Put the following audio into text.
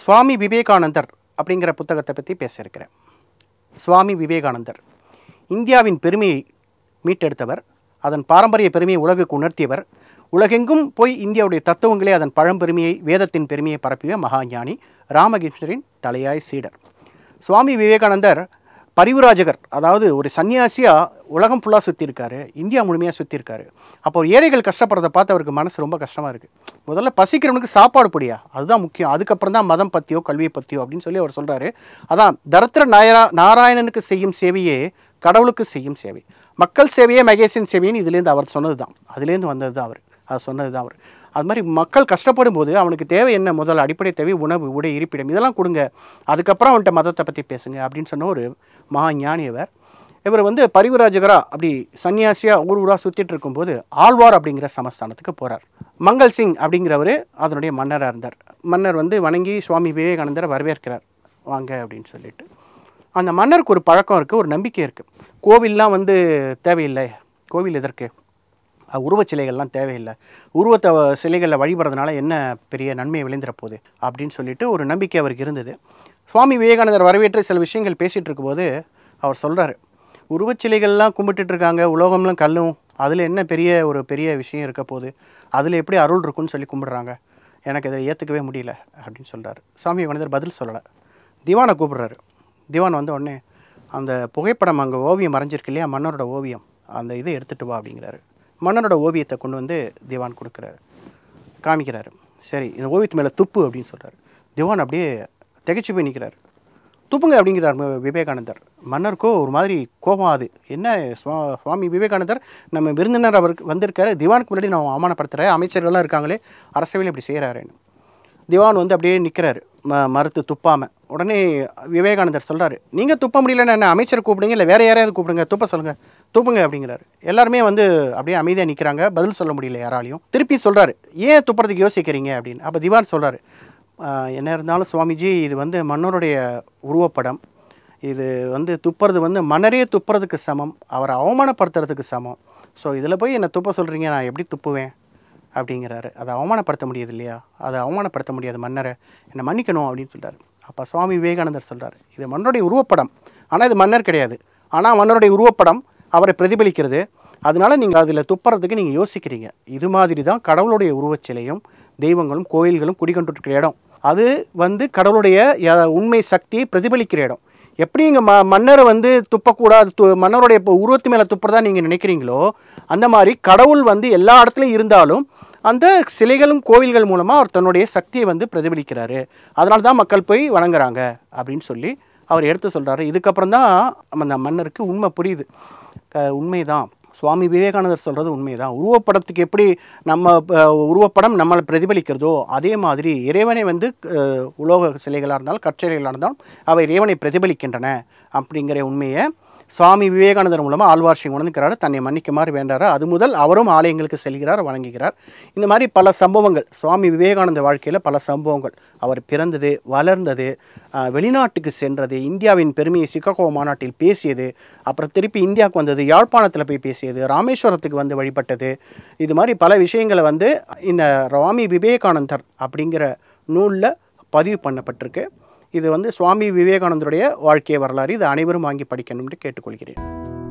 சுவாமி விவேகானந்தர் அப்படிங்கிற புத்தகத்தை பற்றி பேசியிருக்கிறேன் சுவாமி விவேகானந்தர் இந்தியாவின் பெருமையை மீட்டெடுத்தவர் அதன் பாரம்பரிய பெருமையை உலகுக்கு உணர்த்தியவர் உலகெங்கும் போய் இந்தியாவுடைய தத்துவங்களே அதன் பழம்பெருமையை வேதத்தின் பெருமையை பரப்பிய மகாஞானி ராமகிருஷ்ணரின் தலையாய் சீடர் சுவாமி விவேகானந்தர் பரிவுராஜகர் அதாவது ஒரு சன்னியாசியாக உலகம் ஃபுல்லாக சுற்றியிருக்காரு இந்தியா முழுமையாக சுற்றியிருக்காரு அப்போ ஏழைகள் கஷ்டப்படுறதை பார்த்து அவருக்கு மனசு ரொம்ப கஷ்டமாக இருக்குது முதல்ல பசிக்கிறவனுக்கு சாப்பாடு பொடியா அதுதான் முக்கியம் அதுக்கப்புறம் தான் மதம் பற்றியோ கல்வியை பற்றியோ அப்படின்னு சொல்லி அவர் சொல்கிறாரு அதான் தரத்திர நாயரா நாராயணனுக்கு செய்யும் சேவையே கடவுளுக்கு செய்யும் சேவை மக்கள் சேவையே மகேசின் சேவைன்னு இதுலேருந்து அவர் சொன்னது தான் அதுலேருந்து வந்தது தான் அவர் அதை சொன்னது தான் அவர் அது மாதிரி மக்கள் கஷ்டப்படும் போது அவனுக்கு தேவை என்ன முதல் அடிப்படை தேவை உணவு உடை இருப்பிடம் இதெல்லாம் கொடுங்க அதுக்கப்புறம் அவன்கிட்ட மதத்தை பற்றி பேசுங்க அப்படின்னு சொன்ன ஒரு மகா ஞானியவர் இவர் வந்து பரிவுராஜகரா அப்படி சன்னியாசியாக ஊர் ஊராக சுற்றிட்டு இருக்கும்போது ஆழ்வார் அப்படிங்கிற சமஸ்தானத்துக்கு போகிறார் மங்கள் சிங் அப்படிங்கிறவர் அதனுடைய மன்னராக இருந்தார் மன்னர் வந்து வணங்கி சுவாமி விவேகானந்தரை வரவேற்கிறார் வாங்க அப்படின்னு சொல்லிட்டு அந்த மன்னருக்கு ஒரு பழக்கம் இருக்குது ஒரு நம்பிக்கை இருக்குது கோவில்லாம் வந்து தேவையில்லை கோவில் எதற்கு உருவச் சிலைகள்லாம் தேவையில்லை உருவத்தை சிலைகளில் வழிபடுறதுனால என்ன பெரிய நன்மை விளைந்துட அப்படின்னு சொல்லிட்டு ஒரு நம்பிக்கை அவருக்கு இருந்தது சுவாமி விவேகானந்தர் வரவேற்று சில விஷயங்கள் பேசிகிட்டு இருக்கும்போது அவர் சொல்கிறார் உருவச்சிலைகள்லாம் கும்பிட்டுட்ருக்காங்க உலோகம்லாம் கல்லும் அதில் என்ன பெரிய ஒரு பெரிய விஷயம் இருக்க போது அதில் எப்படி அருள் இருக்குன்னு சொல்லி கும்பிட்றாங்க எனக்கு இதை ஏற்றுக்கவே முடியல அப்படின்னு சொல்கிறாரு சாமி விவேகானந்தர் பதில் சொல்லலை திவானை கூப்பிட்றாரு திவான் வந்த உடனே அந்த புகைப்படம் அங்கே ஓவியம் வரைஞ்சிருக்கு இல்லையா மன்னரோட ஓவியம் அந்த இதை எடுத்துகிட்டு வா அப்படிங்கிறாரு மன்னனோட ஓவியத்தை கொண்டு வந்து திவான் கொடுக்குறாரு காமிக்கிறாரு சரி இந்த ஓவியத்து மேலே துப்பு அப்படின்னு சொல்கிறார் திவான் அப்படியே திகைச்சு போய் நிற்கிறார் துப்புங்க அப்படிங்கிறார் விவேகானந்தர் மன்னருக்கோ ஒரு மாதிரி கோபம் அது என்ன சுவாமி விவேகானந்தர் நம்ம விருந்தினர் அவருக்கு வந்திருக்காரு திவானுக்கு முன்னாடி நான் அவமானப்படுத்துகிறேன் அமைச்சர்கள்லாம் இருக்காங்களே அரசவையில் இப்படி செய்கிறாருன்னு திவான் வந்து அப்படியே நிற்கிறாரு ம மறுத்து துப்பாமல் உடனே விவேகானந்தர் சொல்கிறார் நீங்கள் துப்ப முடியலன்னா என்ன அமைச்சர் கூப்பிடுங்க இல்லை வேறு யாரையாவது கூப்பிடுங்க துப்ப சொல்லுங்கள் துப்புங்க அப்படிங்கிறாரு எல்லாருமே வந்து அப்படியே அமைதியாக நிற்கிறாங்க பதில் சொல்ல முடியல யாராலையும் திருப்பி சொல்கிறாரு ஏன் துப்புறதுக்கு யோசிக்கிறீங்க அப்படின்னு அப்போ திவான் சொல்கிறாரு என்ன இருந்தாலும் சுவாமிஜி இது வந்து மன்னருடைய உருவப்படம் இது வந்து துப்புறது வந்து மன்னரே துப்புறதுக்கு சமம் அவரை அவமானப்படுத்துறதுக்கு சமம் ஸோ இதில் போய் என்னை துப்ப சொல்கிறீங்க நான் எப்படி துப்புவேன் அப்படிங்கிறாரு அதை அவமானப்படுத்த முடியாது இல்லையா அதை அவமானப்படுத்த முடியாது மன்னரை என்னை மன்னிக்கணும் அப்படின்னு சொல்கிறார் அப்போ சுவாமி விவேகானந்தர் சொல்கிறார் இது மன்னருடைய உருவப்படம் ஆனால் இது மன்னர் கிடையாது ஆனால் மன்னருடைய உருவப்படம் அவரை பிரதிபலிக்கிறது அதனால் நீங்கள் அதில் துப்புறதுக்கு நீங்கள் யோசிக்கிறீங்க இது மாதிரி தான் கடவுளுடைய உருவச்சிலையும் தெய்வங்களும் கோயில்களும் குடிகொண்டிருக்கிற இடம் அது வந்து கடவுளுடைய உண்மை சக்தியை பிரதிபலிக்கிற இடம் எப்படி இங்கே ம மன்னரை வந்து துப்பக்கூடாது து மன்னருடைய உருவத்து மேலே துப்புறதா நீங்கள் நினைக்கிறீங்களோ அந்த மாதிரி கடவுள் வந்து எல்லா இடத்துலையும் இருந்தாலும் அந்த சிலைகளும் கோவில்கள் மூலமாக அவர் தன்னுடைய சக்தியை வந்து பிரதிபலிக்கிறாரு அதனால தான் மக்கள் போய் வணங்குறாங்க அப்படின்னு சொல்லி அவர் எடுத்து சொல்கிறாரு இதுக்கப்புறம் தான் அந்த மன்னருக்கு உண்மை புரியுது க உண்மைதான் சுவாமி விவேகானந்தர் சொல்கிறது உண்மைதான் உருவப்படத்துக்கு எப்படி நம்ம உருவப்படம் நம்மளை பிரதிபலிக்கிறதோ அதே மாதிரி இறைவனை வந்து உலோக சிலைகளாக இருந்தாலும் கற்சிலைகளாக இருந்தாலும் அவை இறைவனை பிரதிபலிக்கின்றன அப்படிங்கிற உண்மையை சுவாமி விவேகானந்தர் மூலமாக ஆழ்வார் சிங் உணர்ந்துக்கிறாரு தன்னை மன்னிக்குமாறு வேண்டாரு அது முதல் அவரும் ஆலயங்களுக்கு செல்கிறார் வணங்குகிறார் இந்த மாதிரி பல சம்பவங்கள் சுவாமி விவேகானந்தர் வாழ்க்கையில் பல சம்பவங்கள் அவர் பிறந்தது வளர்ந்தது வெளிநாட்டுக்கு சென்றது இந்தியாவின் பெருமையை சிக்காகோ மாநாட்டில் பேசியது அப்புறம் திருப்பி இந்தியாவுக்கு வந்தது யாழ்ப்பாணத்தில் போய் பேசியது ராமேஸ்வரத்துக்கு வந்து வழிபட்டது இது மாதிரி பல விஷயங்களை வந்து இந்த சுவாமி விவேகானந்தர் அப்படிங்கிற நூலில் பதிவு பண்ணப்பட்டிருக்கு இது வந்து சுவாமி விவேகானந்தருடைய வாழ்க்கை வரலாறு இது அனைவரும் வாங்கி படிக்கணும்னு கேட்டுக்கொள்கிறேன்